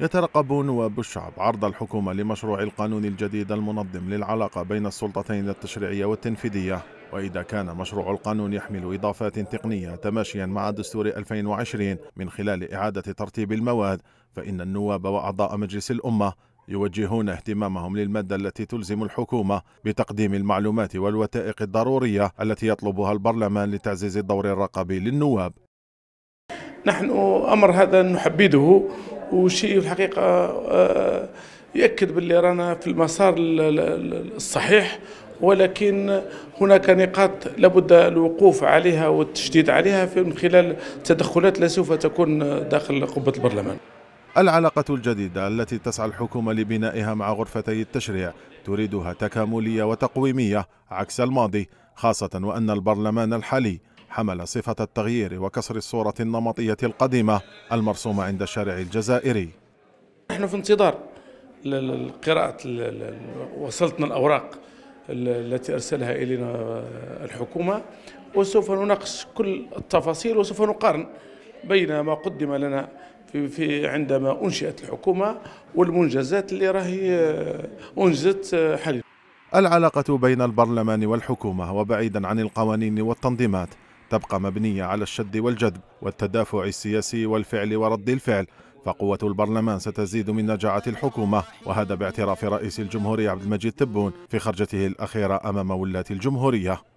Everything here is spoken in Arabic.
يترقبون نواب الشعب عرض الحكومة لمشروع القانون الجديد المنظم للعلاقة بين السلطتين التشريعية والتنفيذية وإذا كان مشروع القانون يحمل إضافات تقنية تماشيا مع دستور 2020 من خلال إعادة ترتيب المواد فإن النواب وأعضاء مجلس الأمة يوجهون اهتمامهم للمادة التي تلزم الحكومة بتقديم المعلومات والوثائق الضرورية التي يطلبها البرلمان لتعزيز الدور الرقابي للنواب نحن امر هذا نحبده وشيء الحقيقه آه، يؤكد باللي رانا في المسار الصحيح ولكن هناك نقاط لابد الوقوف عليها والتشديد عليها من خلال التدخلات التي سوف تكون داخل قبه البرلمان العلاقة الجديدة التي تسعى الحكومة لبنائها مع غرفتي التشريع تريدها تكاملية وتقويمية عكس الماضي خاصة وأن البرلمان الحالي حمل صفة التغيير وكسر الصورة النمطية القديمة المرسومة عند الشارع الجزائري نحن في انتظار القراءة وصلتنا الأوراق التي أرسلها إلينا الحكومة وسوف نناقش كل التفاصيل وسوف نقارن بين ما قدم لنا في, في عندما أنشئت الحكومة والمنجزات اللي راهي أنجزت حاليا العلاقة بين البرلمان والحكومة وبعيدا عن القوانين والتنظيمات تبقى مبنية على الشد والجذب والتدافع السياسي والفعل ورد الفعل فقوة البرلمان ستزيد من نجاعة الحكومة وهذا باعتراف رئيس الجمهورية عبد المجيد تبون في خرجته الأخيرة أمام ولاة الجمهورية